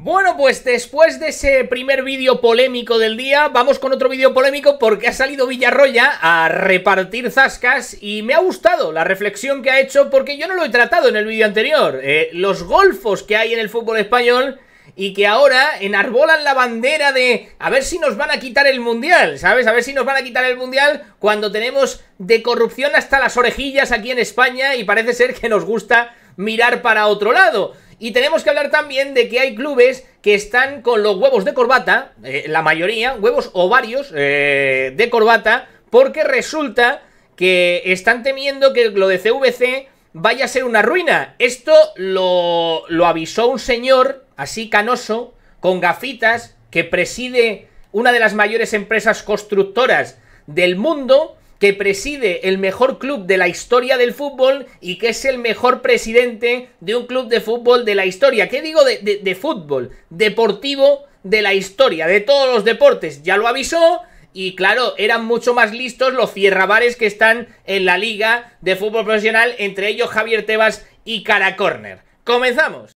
Bueno, pues después de ese primer vídeo polémico del día, vamos con otro vídeo polémico porque ha salido Villarroya a repartir zascas y me ha gustado la reflexión que ha hecho porque yo no lo he tratado en el vídeo anterior. Eh, los golfos que hay en el fútbol español y que ahora enarbolan la bandera de a ver si nos van a quitar el mundial, ¿sabes? A ver si nos van a quitar el mundial cuando tenemos de corrupción hasta las orejillas aquí en España y parece ser que nos gusta mirar para otro lado. Y tenemos que hablar también de que hay clubes que están con los huevos de corbata, eh, la mayoría, huevos o varios eh, de corbata, porque resulta que están temiendo que lo de CVC vaya a ser una ruina. Esto lo, lo avisó un señor, así canoso, con gafitas, que preside una de las mayores empresas constructoras del mundo que preside el mejor club de la historia del fútbol y que es el mejor presidente de un club de fútbol de la historia. ¿Qué digo de, fútbol? Deportivo de la historia, de todos los deportes. Ya lo avisó. Y claro, eran mucho más listos los fierrabares que están en la liga de fútbol profesional, entre ellos Javier Tebas y Cara Corner. ¡Comenzamos!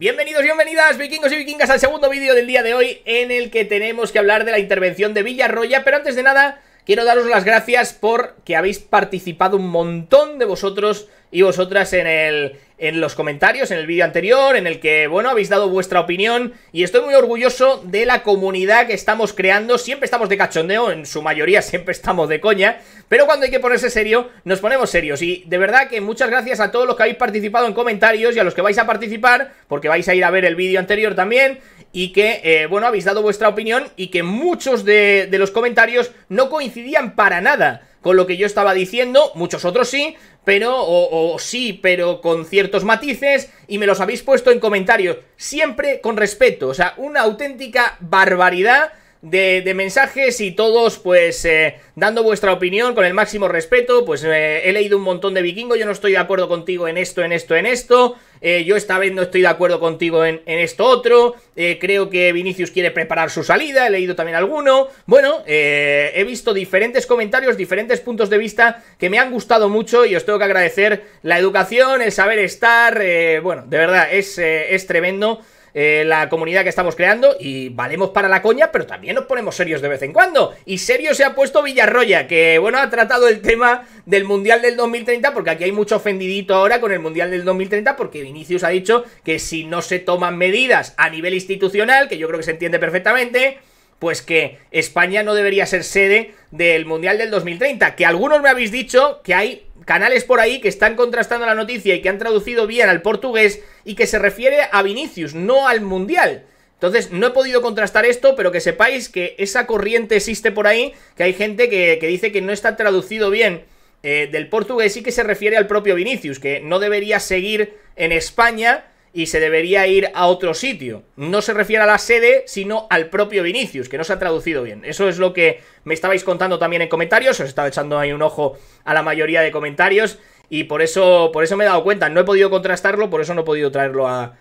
Bienvenidos, bienvenidas, vikingos y vikingas, al segundo vídeo del día de hoy en el que tenemos que hablar de la intervención de Villarroya, pero antes de nada quiero daros las gracias por que habéis participado un montón de vosotros y vosotras en el, en los comentarios, en el vídeo anterior, en el que, bueno, habéis dado vuestra opinión y estoy muy orgulloso de la comunidad que estamos creando. Siempre estamos de cachondeo, en su mayoría siempre estamos de coña, pero cuando hay que ponerse serio, nos ponemos serios. Y de verdad que muchas gracias a todos los que habéis participado en comentarios y a los que vais a participar, porque vais a ir a ver el vídeo anterior también, y que, eh, bueno, habéis dado vuestra opinión y que muchos de los comentarios no coincidían para nada con lo que yo estaba diciendo, muchos otros sí, pero, o, o, sí, pero con ciertos matices, y me los habéis puesto en comentarios, siempre con respeto, o sea, una auténtica barbaridad de, mensajes y todos pues eh, dando vuestra opinión con el máximo respeto, pues eh, he leído un montón de vikingo, yo no estoy de acuerdo contigo en esto, en esto, en esto, eh, yo esta vez no estoy de acuerdo contigo en, en esto otro, creo que Vinicius quiere preparar su salida, he leído también alguno, bueno, he visto diferentes comentarios, diferentes puntos de vista que me han gustado mucho y os tengo que agradecer la educación, el saber estar, bueno, de verdad, es, es tremendo. Eh, la comunidad que estamos creando y valemos para la coña, pero también nos ponemos serios de vez en cuando. Y serio se ha puesto Villarroya, que bueno, ha tratado el tema del Mundial del 2030, porque aquí hay mucho ofendidito ahora con el Mundial del 2030, porque Vinicius ha dicho que si no se toman medidas a nivel institucional, que yo creo que se entiende perfectamente, pues que España no debería ser sede del Mundial del 2030. Que algunos me habéis dicho que hay canales por ahí que están contrastando la noticia y que han traducido bien al portugués y que se refiere a Vinicius, no al Mundial. Entonces, no he podido contrastar esto, pero que sepáis que esa corriente existe por ahí, que hay gente que, dice que no está traducido bien eh, del portugués y que se refiere al propio Vinicius, que no debería seguir en España y se debería ir a otro sitio. No se refiere a la sede, sino al propio Vinicius, que no se ha traducido bien. Eso es lo que me estabais contando también en comentarios, os estaba echando ahí un ojo a la mayoría de comentarios y por eso, por eso me he dado cuenta. No he podido contrastarlo, por eso no he podido traerlo a,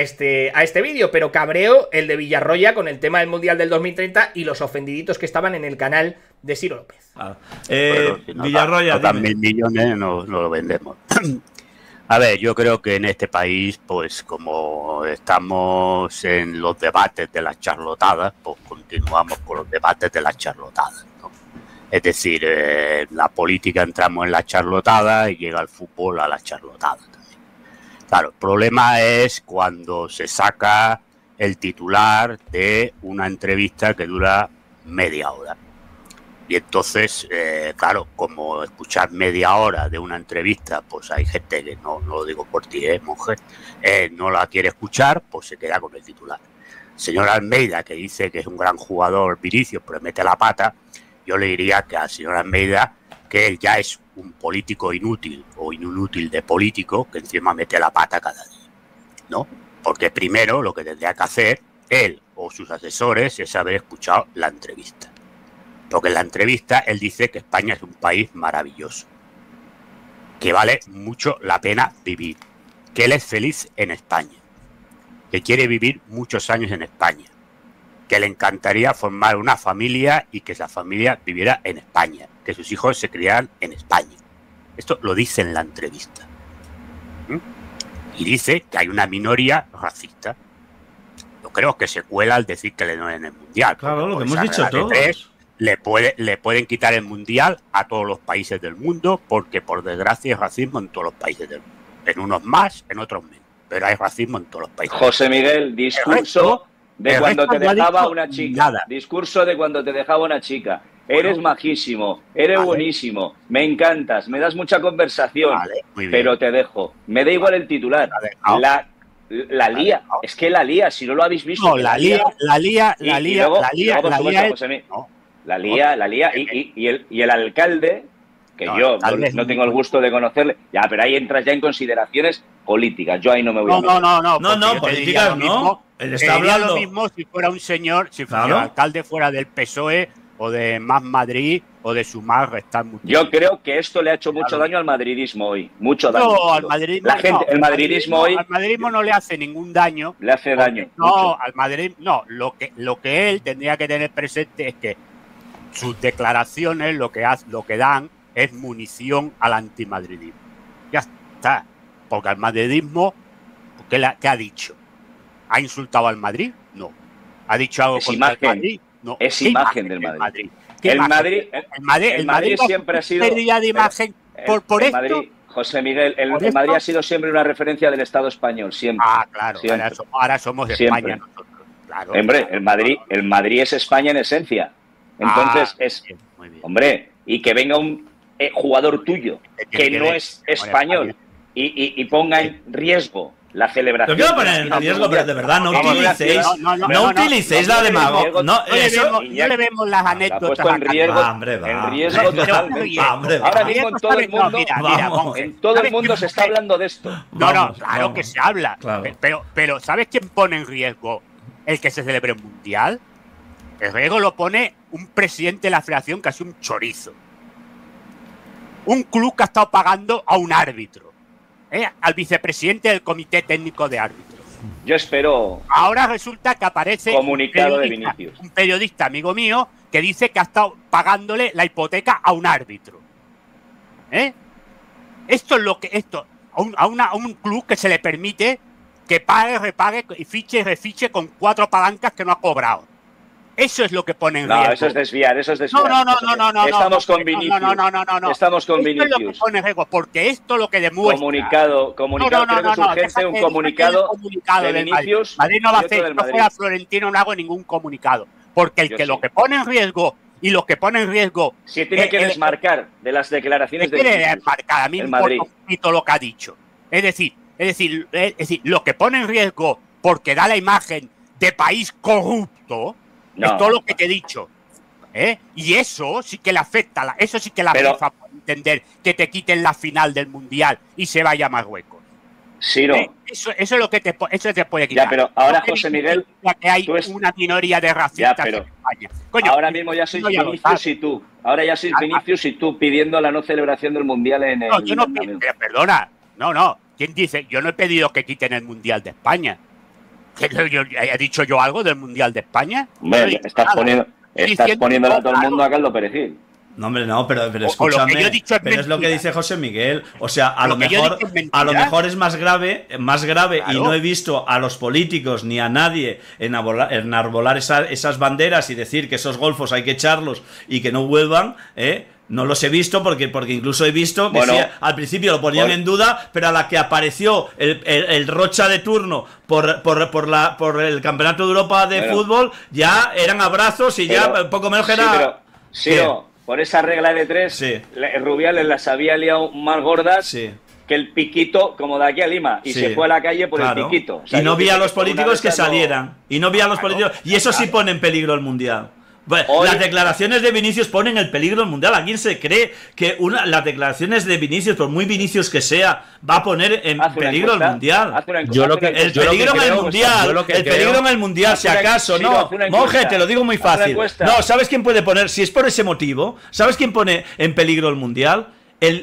este, a este vídeo, pero cabreo el de Villarroya con el tema del Mundial del 2030 y los ofendiditos que estaban en el canal de Ciro López. Ah, eh, Villarroya... millones no, no lo vendemos. A ver, yo creo que en este país, pues como estamos en los debates de las charlotadas, pues continuamos con los debates de las charlotadas. ¿no? Es decir, eh, la política entramos en la charlotada y llega el fútbol a la charlotada. También. Claro, el problema es cuando se saca el titular de una entrevista que dura media hora. Y entonces, eh, claro, como escuchar media hora de una entrevista, pues hay gente que no, no lo digo por ti, eh, mujer eh, no la quiere escuchar, pues se queda con el titular. Señor Almeida, que dice que es un gran jugador Viricio, pero mete la pata, yo le diría que al señor Almeida, que él ya es un político inútil o inútil de político, que encima mete la pata cada día, ¿no? Porque primero lo que tendría que hacer él o sus asesores es haber escuchado la entrevista porque en la entrevista él dice que España es un país maravilloso, que vale mucho la pena vivir, que él es feliz en España, que quiere vivir muchos años en España, que le encantaría formar una familia y que esa familia viviera en España, que sus hijos se criaran en España. Esto lo dice en la entrevista. ¿Mm? Y dice que hay una minoría racista. Yo creo que se cuela al decir que le no en el mundial. Claro, lo que hemos dicho todos le, puede, le pueden quitar el mundial a todos los países del mundo, porque por desgracia es racismo en todos los países del mundo. En unos más, en otros menos. Pero hay racismo en todos los países. José Miguel, discurso de cuando te dejaba una chica. Discurso de cuando te dejaba una chica. eres majísimo, eres buenísimo, me encantas, me das mucha conversación, pero te dejo. Me da igual el titular. la lía, es que la lía, si no lo habéis visto. No, la lía, la lía, la lía, la lía, la lía. La lía, la lía. Y, y, el, y el alcalde, que yo no, tengo el gusto de conocerle. Ya, pero ahí entras ya en consideraciones políticas. Yo ahí no me voy no, a. No, no, no, no. No, no, políticas no. Él está lo mismo si fuera un señor, si fuera un alcalde fuera del PSOE o de Más Madrid o de Sumar está mucho. Yo creo que esto le ha hecho mucho daño al madridismo hoy, mucho daño. No, al madridismo, la gente, el madridismo, hoy al madridismo no le hace ningún daño. Le hace daño. No, al madrid no, lo que lo que él tendría que tener presente es que sus declaraciones lo que, lo que dan es munición al antimadridismo. Ya está. Porque al madridismo, ¿qué, la, que ha dicho? ¿Ha insultado al Madrid? No. ¿Ha dicho algo contra el Madrid? No. Es imagen, del Madrid. El, Madrid siempre ha sido. de imagen por, esto. José Miguel, el, Madrid ha sido siempre una referencia del Estado español, siempre. Ah, claro, Ahora, somos, de España Claro, Hombre, el Madrid, el Madrid es España en esencia. Entonces, ah, es, muy bien. hombre, y que venga un eh, jugador tuyo que no es español y, ponga en riesgo la celebración. No quiero poner en riesgo, pero de verdad, no utilicéis. No, de no, no la No, le vemos las ah, anécdotas. en riesgo, en riesgo Ahora mismo en todo el mundo, mira, mira, en todo el mundo se está hablando de esto. No, no, claro que se habla. Pero, pero, ¿sabes quién pone en riesgo el que se celebre un mundial? El lo pone un presidente de la federación casi un chorizo. Un club que ha estado pagando a un árbitro. ¿eh? Al vicepresidente del comité técnico de árbitros. Yo espero. Ahora resulta que aparece un, periodista, amigo mío que dice que ha estado pagándole la hipoteca a un árbitro. ¿eh? Esto es lo que. Esto, a a un club que se le permite que pague, repague y fiche y refiche con cuatro palancas que no ha cobrado. Eso es lo que pone en riesgo. No, eso es desviar, eso es desviar. No, no, no, no, no. Estamos con Vinicius. No, no, no, no, no. Estamos con Vinicius. Esto es lo que pone en riesgo, porque esto lo que demuestra. Comunicado, comunicado. No, no, no, no, urgente un comunicado, de Vinicius. Madrid, no va a hacer, no a Florentino, no hago ningún comunicado. Porque el que lo que pone en riesgo y lo que pone en riesgo. Se tiene eh, que desmarcar de las declaraciones de. Tiene desmarcar, a mí me un poquito lo que ha dicho. Es decir, es decir, es decir, lo que pone en riesgo porque da la imagen de país corrupto es todo lo que te he dicho. ¿eh? Y eso sí que le afecta, eso sí que la Pero, entender que te quiten la final del mundial y se vaya más hueco. sí ¿Eh? Eso, es lo que te, eso te puede quitar. Ya, pero ahora, José Miguel. Que hay una minoría de racistas en España. ahora mismo ya soy Vinicius y tú. Ahora ya sois ah, ah. Vinicius y tú pidiendo la no celebración del mundial en el. No, yo no pido. Perdona. No, no. ¿Quién dice? Yo no he pedido que quiten el mundial de España. ¿Ha eh, dicho yo algo del Mundial de España? Hombre, estás, a todo el mundo a Carlos Perejil. No, hombre, no, pero, escúchame. Pero es lo que dice José Miguel. O sea, a lo, mejor, a lo mejor es más grave, más grave, y no he visto a los políticos ni a nadie en enarbolar esas banderas y decir que esos golfos hay que echarlos y que no vuelvan, ¿eh? No los he visto porque, porque incluso he visto que al principio lo ponían en duda, pero a la que apareció el, Rocha de turno por, por, por, la, por el Campeonato de Europa de fútbol, ya eran abrazos y ya un poco menos que Sí, pero, por esa regla de tres, Rubiales las había liado más gordas que el piquito como de aquí a Lima y se fue a la calle por el piquito. y no vi a los políticos que salieran. Y no vi a los políticos. y eso sí pone en peligro el mundial. Las declaraciones de Vinicius ponen en peligro el mundial. ¿A quién se cree que una, las declaraciones de Vinicius, por muy Vinicius que sea, va a poner en peligro el mundial? el peligro en el mundial. El peligro en el mundial, si acaso. no, monje, te lo digo muy fácil. No, ¿sabes quién puede poner? Si es por ese motivo, ¿sabes quién pone en peligro el mundial?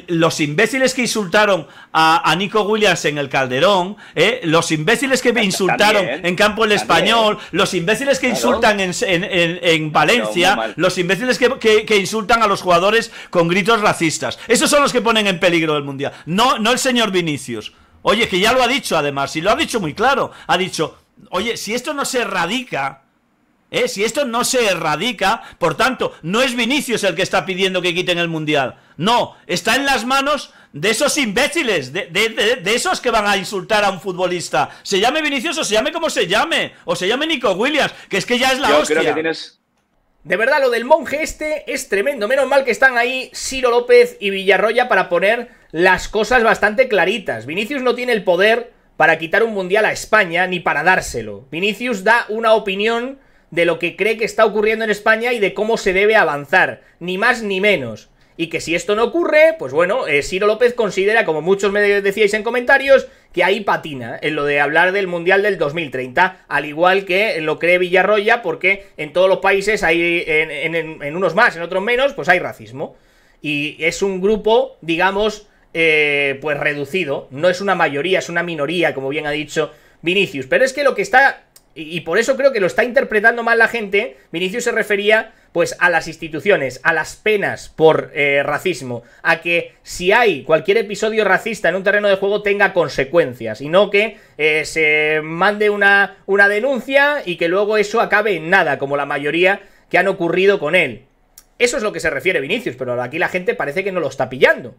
los imbéciles que insultaron a, Nico Williams en el Calderón, eh, los imbéciles que me insultaron en Campo El Español, los imbéciles que insultan en, Valencia, los imbéciles que, insultan a los jugadores con gritos racistas. Esos son los que ponen en peligro el Mundial, no, no el señor Vinicius. Oye, que ya lo ha dicho además, y lo ha dicho muy claro, ha dicho, oye, si esto no se erradica ¿Eh? Si esto no se erradica, por tanto, no es Vinicius el que está pidiendo que quiten el Mundial. No, está en las manos de esos imbéciles, de, esos que van a insultar a un futbolista. Se llame Vinicius o se llame como se llame, o se llame Nico Williams, que es que ya es la De verdad, lo del monje este es tremendo. Menos mal que están ahí Ciro López y Villarroya para poner las cosas bastante claritas. Vinicius no tiene el poder para quitar un mundial a España ni para dárselo. Vinicius da una opinión de lo que cree que está ocurriendo en España y de cómo se debe avanzar, ni más ni menos. Y que si esto no ocurre, pues bueno, eh, Ciro López considera, como muchos me decíais en comentarios, que ahí patina ¿eh? en lo de hablar del Mundial del 2030, al igual que lo cree Villarroya, porque en todos los países hay, en, unos más, en otros menos, pues hay racismo. Y es un grupo, digamos, eh, pues reducido, no es una mayoría, es una minoría, como bien ha dicho Vinicius. Pero es que lo que está y, por eso creo que lo está interpretando mal la gente. Vinicius se refería, pues, a las instituciones, a las penas por eh, racismo, a que si hay cualquier episodio racista en un terreno de juego tenga consecuencias, y no que eh, se mande una, una denuncia y que luego eso acabe en nada, como la mayoría que han ocurrido con él. Eso es lo que se refiere Vinicius, pero aquí la gente parece que no lo está pillando.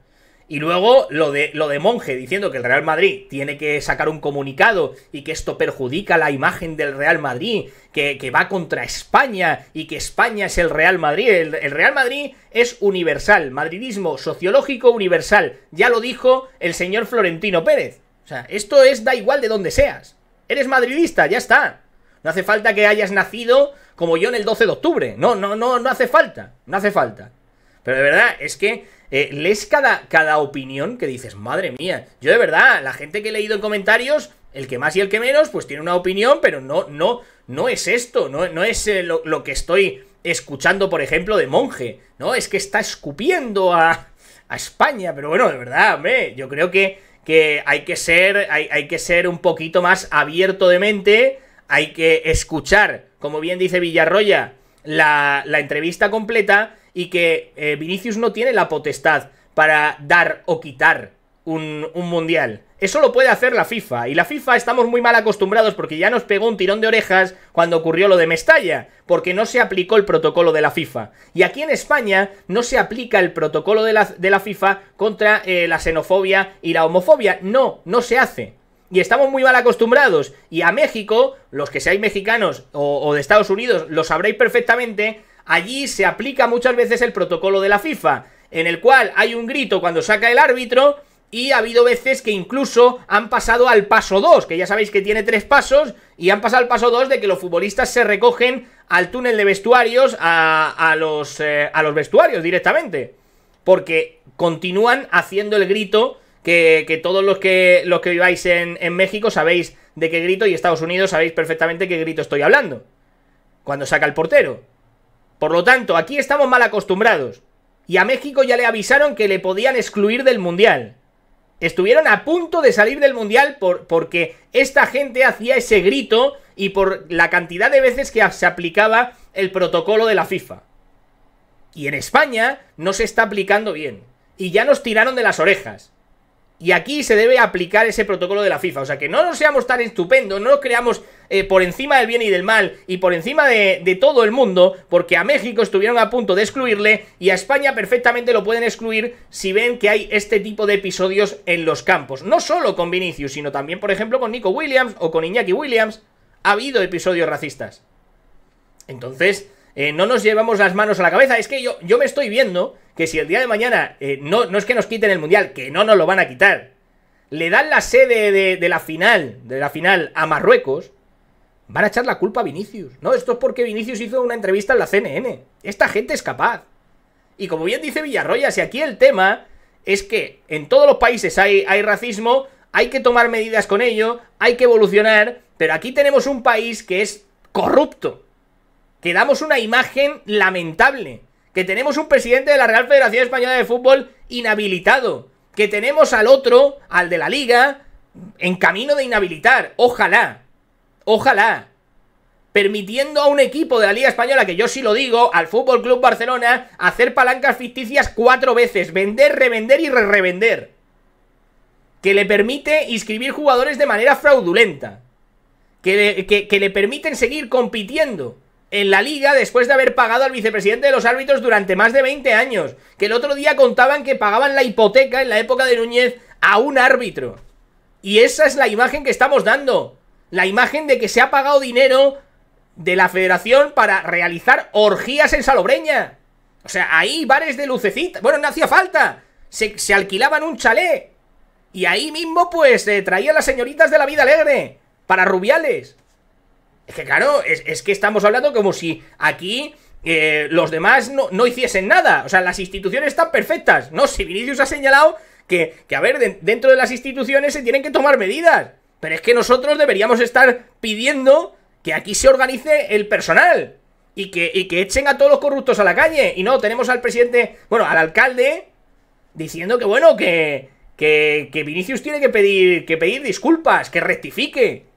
Y luego lo de, lo de Monje diciendo que el Real Madrid tiene que sacar un comunicado y que esto perjudica la imagen del Real Madrid, que, va contra España y que España es el Real Madrid. El, Real Madrid es universal, madridismo sociológico universal. Ya lo dijo el señor Florentino Pérez. O sea, esto es da igual de donde seas. Eres madridista, ya está. No hace falta que hayas nacido como yo en el 12 de octubre. No, no, no, no hace falta. No hace falta. Pero de verdad es que eh, lees cada, cada opinión que dices, madre mía, yo de verdad, la gente que he leído en comentarios, el que más y el que menos, pues tiene una opinión, pero no, no, no es esto, no, no es eh, lo, que estoy escuchando, por ejemplo, de monje, ¿no? Es que está escupiendo a, España, pero bueno, de verdad, hombre, yo creo que, que hay que ser, hay, que ser un poquito más abierto de mente, hay que escuchar, como bien dice Villarroya, la, la entrevista completa y que eh, Vinicius no tiene la potestad para dar o quitar un, mundial. Eso lo puede hacer la FIFA. Y la FIFA estamos muy mal acostumbrados porque ya nos pegó un tirón de orejas cuando ocurrió lo de Mestalla, porque no se aplicó el protocolo de la FIFA. Y aquí en España no se aplica el protocolo de la, FIFA contra eh, la xenofobia y la homofobia. No, no se hace. Y estamos muy mal acostumbrados. Y a México, los que seáis mexicanos o, o de Estados Unidos, lo sabréis perfectamente allí se aplica muchas veces el protocolo de la FIFA, en el cual hay un grito cuando saca el árbitro y ha habido veces que incluso han pasado al paso 2, que ya sabéis que tiene tres pasos, y han pasado al paso 2 de que los futbolistas se recogen al túnel de vestuarios, a, los, eh, a los vestuarios directamente, porque continúan haciendo el grito que, todos los que, los que viváis en, en México sabéis de qué grito y Estados Unidos sabéis perfectamente qué grito estoy hablando. Cuando saca el portero. Por lo tanto, aquí estamos mal acostumbrados. Y a México ya le avisaron que le podían excluir del Mundial. Estuvieron a punto de salir del Mundial porque esta gente hacía ese grito y por la cantidad de veces que se aplicaba el protocolo de la FIFA. Y en España no se está aplicando bien. Y ya nos tiraron de las orejas. Y aquí se debe aplicar ese protocolo de la FIFA. O sea, que no nos seamos tan estupendos, no nos creamos eh, por encima del bien y del mal y por encima de, de, todo el mundo, porque a México estuvieron a punto de excluirle y a España perfectamente lo pueden excluir si ven que hay este tipo de episodios en los campos. No solo con Vinicius, sino también, por ejemplo, con Nico Williams o con Iñaki Williams. Ha habido episodios racistas. Entonces eh, no nos llevamos las manos a la cabeza. Es que yo, yo me estoy viendo que si el día de mañana, eh, no, no es que nos quiten el Mundial, que no nos lo van a quitar, le dan la sede de, la final, de la final a Marruecos, van a echar la culpa a Vinicius. No, esto es porque Vinicius hizo una entrevista en la CNN. Esta gente es capaz. Y como bien dice Villarroya, si aquí el tema es que en todos los países hay, hay racismo, hay que tomar medidas con ello, hay que evolucionar, pero aquí tenemos un país que es corrupto que damos una imagen lamentable, que tenemos un presidente de la Real Federación Española de Fútbol inhabilitado, que tenemos al otro, al de la liga, en camino de inhabilitar, ojalá, ojalá, permitiendo a un equipo de la Liga Española, que yo sí lo digo, al Fútbol Club Barcelona, hacer palancas ficticias cuatro veces, vender, revender y re revender. Que le permite inscribir jugadores de manera fraudulenta. Que le, que le permiten seguir compitiendo en la liga después de haber pagado al vicepresidente de los árbitros durante más de 20 años. Que el otro día contaban que pagaban la hipoteca en la época de Núñez a un árbitro. Y esa es la imagen que estamos dando. La imagen de que se ha pagado dinero de la federación para realizar orgías en Salobreña. O sea, ahí bares de lucecita. Bueno, no hacía falta. Se, alquilaban un chalet. Y ahí mismo, pues, se eh, traían las señoritas de la vida alegre. Para rubiales. Es que claro, es, que estamos hablando como si aquí eh, los demás no, hiciesen nada. O sea, las instituciones están perfectas. No, si Vinicius ha señalado que, a ver, dentro de las instituciones se tienen que tomar medidas. Pero es que nosotros deberíamos estar pidiendo que aquí se organice el personal. Y que, echen a todos los corruptos a la calle. Y no, tenemos al presidente, bueno, al alcalde, diciendo que bueno, que, que, que Vinicius tiene que pedir, que pedir disculpas, que rectifique.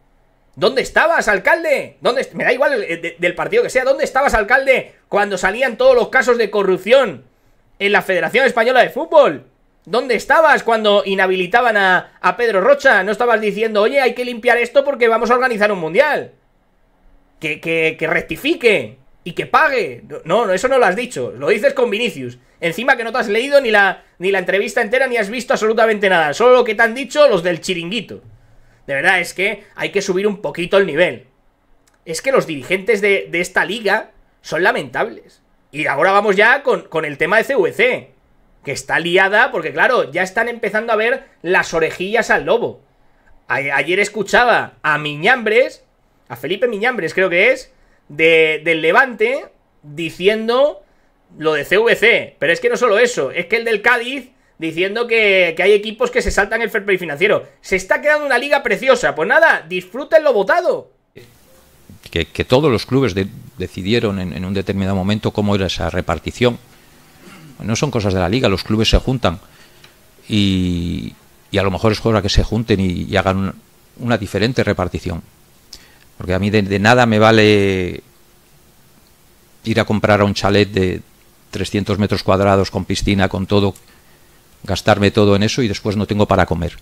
¿Dónde estabas, alcalde? ¿Dónde me da igual eh, del partido que sea. ¿Dónde estabas, alcalde, cuando salían todos los casos de corrupción en la Federación Española de Fútbol? ¿Dónde estabas cuando inhabilitaban a, Pedro Rocha? ¿No estabas diciendo, oye, hay que limpiar esto porque vamos a organizar un mundial? Que, rectifique y que pague. No, no, eso no lo has dicho. Lo dices con Vinicius. Encima que no te has leído ni la, ni la entrevista entera ni has visto absolutamente nada. Solo lo que te han dicho los del chiringuito. De verdad, es que hay que subir un poquito el nivel. Es que los dirigentes de, esta liga son lamentables. Y ahora vamos ya con, el tema de CVC, que está liada porque, claro, ya están empezando a ver las orejillas al lobo. ayer escuchaba a Miñambres, a Felipe Miñambres creo que es, de, del Levante, diciendo lo de CVC. Pero es que no solo eso, es que el del Cádiz diciendo que, hay equipos que se saltan el fair play financiero. Se está quedando una liga preciosa. Pues nada, disfruten lo votado. Que, todos los clubes decidieron en, un determinado momento cómo era esa repartición. No son cosas de la liga, los clubes se juntan y, a lo mejor es cosa que se junten y, hagan una, diferente repartición. Porque a mí de, de nada me vale ir a comprar a un chalet de 300 metros cuadrados con piscina, con todo, gastarme todo en eso y después no tengo para comer.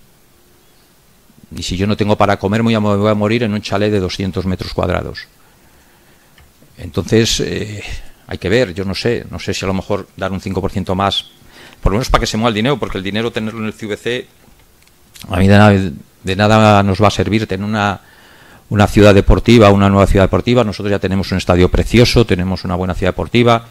Y si yo no tengo para comer, me voy a morir en un chalet de 200 metros cuadrados. Entonces, eh, hay que ver, yo no sé, no sé si a lo mejor dar un 5% más, por lo menos para que se mueva el dinero, porque el dinero tenerlo en el CVC, a mí de nada, de nada nos va a servir tener una, una ciudad deportiva, una nueva ciudad deportiva. Nosotros ya tenemos un estadio precioso, tenemos una buena ciudad deportiva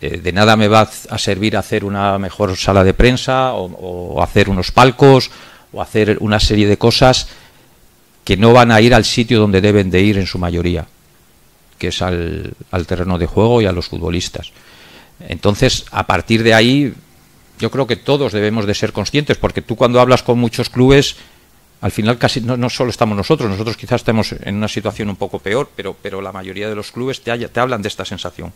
eh, de nada me va a servir hacer una mejor sala de prensa o, hacer unos palcos o hacer una serie de cosas que no van a ir al sitio donde deben de ir en su mayoría, que es al, terreno de juego y a los futbolistas. Entonces, a partir de ahí, yo creo que todos debemos de ser conscientes, porque tú cuando hablas con muchos clubes, al final casi no, solo estamos nosotros, nosotros quizás estamos en una situación un poco peor, pero, pero la mayoría de los clubes te, te hablan de esta sensación.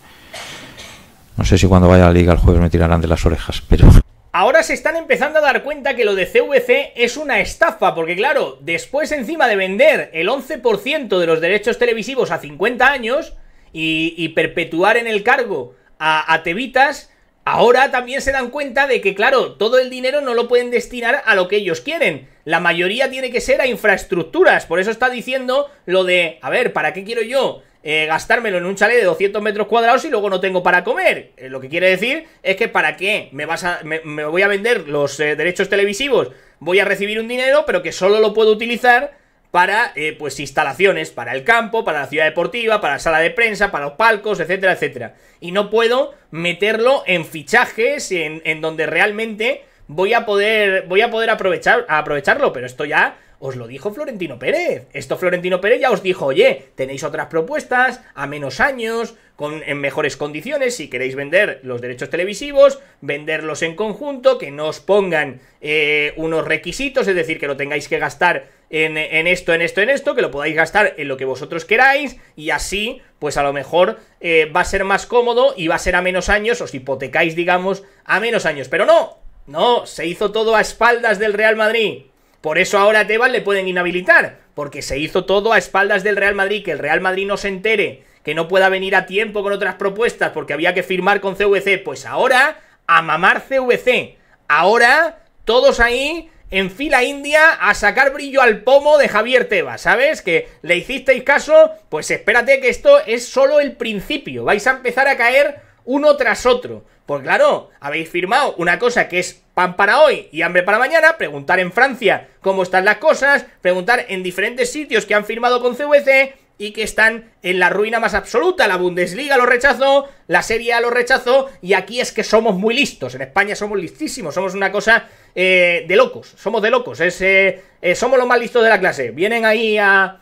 No sé si cuando vaya a la liga el jueves me tirarán de las orejas, pero... Ahora se están empezando a dar cuenta que lo de CVC es una estafa, porque claro, después encima de vender el 11% de los derechos televisivos a 50 años y, perpetuar en el cargo a, a Tevitas, Ahora también se dan cuenta de que, claro, todo el dinero no lo pueden destinar a lo que ellos quieren. La mayoría tiene que ser a infraestructuras. Por eso está diciendo lo de, a ver, ¿para qué quiero yo eh, gastármelo en un chalet de 200 metros cuadrados y luego no tengo para comer. Eh, lo que quiere decir es que para qué me, vas a, me, voy a vender los eh, derechos televisivos, voy a recibir un dinero, pero que solo lo puedo utilizar para pues instalaciones, para el campo, para la ciudad deportiva, para la sala de prensa, para los palcos, etcétera, etcétera. Y no puedo meterlo en fichajes, en, en donde realmente voy a poder, voy a poder aprovechar, aprovecharlo, pero esto ya os lo dijo Florentino Pérez. Esto Florentino Pérez ya os dijo, oye, tenéis otras propuestas a menos años, con, en mejores condiciones, si queréis vender los derechos televisivos, venderlos en conjunto, que no os pongan eh, unos requisitos, es decir, que lo tengáis que gastar en, esto, en esto, en esto, que lo podáis gastar en lo que vosotros queráis y así, pues a lo mejor eh, va a ser más cómodo y va a ser a menos años, os hipotecáis, digamos, a menos años. Pero no, no, se hizo todo a espaldas del Real Madrid. Por eso ahora a Tebas le pueden inhabilitar, porque se hizo todo a espaldas del Real Madrid, que el Real Madrid no se entere, que no pueda venir a tiempo con otras propuestas porque había que firmar con CVC. Pues ahora, a mamar CVC. Ahora, todos ahí en fila india a sacar brillo al pomo de Javier Tebas, ¿sabes? Que le hicisteis caso, pues espérate que esto es solo el principio. Vais a empezar a caer uno tras otro. Pues claro, habéis firmado una cosa que es pan para hoy y hambre para mañana, preguntar en Francia cómo están las cosas, preguntar en diferentes sitios que han firmado con CVC y que están en la ruina más absoluta. La Bundesliga lo rechazó, la Serie A lo rechazó y aquí es que somos muy listos. En España somos listísimos, somos una cosa eh, de locos, somos de locos, eh, eh, somos los más listos de la clase. Vienen ahí a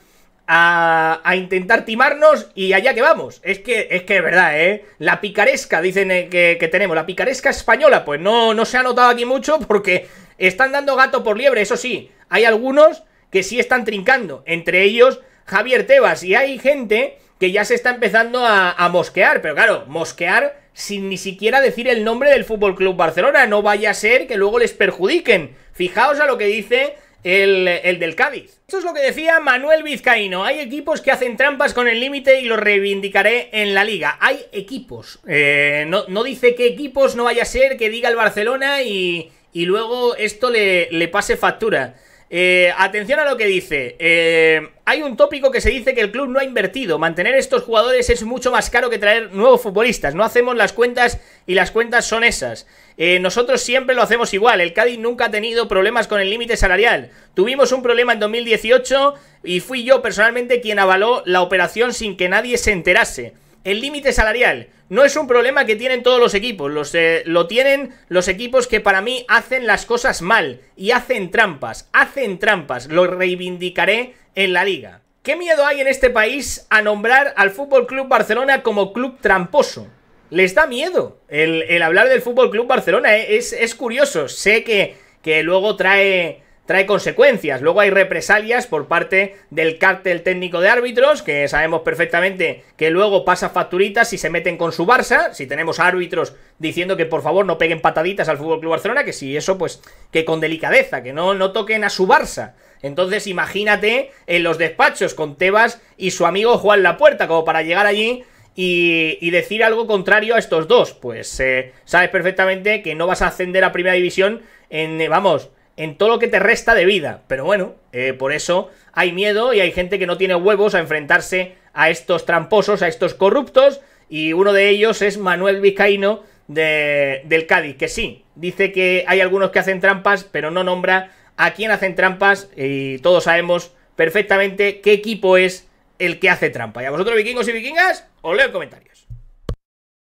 a, intentar timarnos y allá que vamos. Es que es que verdad, ¿eh? La picaresca, dicen eh, que, tenemos, la picaresca española, pues no, no se ha notado aquí mucho porque están dando gato por liebre, eso sí, hay algunos que sí están trincando, entre ellos Javier Tebas, y hay gente que ya se está empezando a, a mosquear, pero claro, mosquear sin ni siquiera decir el nombre del Fútbol Club Barcelona, no vaya a ser que luego les perjudiquen. Fijaos a lo que dice el, del Cádiz. Eso es lo que decía Manuel Vizcaíno. Hay equipos que hacen trampas con el límite y lo reivindicaré en la liga. Hay equipos. Eh, no, dice qué equipos, no vaya a ser que diga el Barcelona y, y luego esto le, le pase factura. Eh, atención a lo que dice. Eh, hay un tópico que se dice que el club no ha invertido. Mantener estos jugadores es mucho más caro que traer nuevos futbolistas. No hacemos las cuentas y las cuentas son esas. Eh, nosotros siempre lo hacemos igual. El Cádiz nunca ha tenido problemas con el límite salarial. Tuvimos un problema en 2018 y fui yo personalmente quien avaló la operación sin que nadie se enterase el límite salarial no es un problema que tienen todos los equipos, eh, lo tienen los equipos que para mí hacen las cosas mal y hacen trampas, hacen trampas, lo reivindicaré en la liga. ¿Qué miedo hay en este país a nombrar al FC Club Barcelona como club tramposo? Les da miedo el, hablar del FC Club Barcelona, eh, es, curioso, sé que luego trae trae consecuencias. Luego hay represalias por parte del cártel técnico de árbitros, que sabemos perfectamente que luego pasa facturitas si se meten con su Barça, si tenemos árbitros diciendo que por favor no peguen pataditas al Fútbol Club Barcelona, que si eso pues que con delicadeza, que no no toquen a su Barça. Entonces imagínate en los despachos con Tebas y su amigo Juan Lapuerta como para llegar allí y, y, decir algo contrario a estos dos. Pues eh, sabes perfectamente que no vas a ascender a primera división en, eh, vamos, en todo lo que te resta de vida. Pero bueno, eh, por eso hay miedo y hay gente que no tiene huevos a enfrentarse a estos tramposos, a estos corruptos. Y uno de ellos es Manuel Vizcaíno del Cádiz, que sí, dice que hay algunos que hacen trampas, pero no nombra a quién hacen trampas y todos sabemos perfectamente qué equipo es el que hace trampa. Y a vosotros, vikingos y vikingas, os leo en comentarios.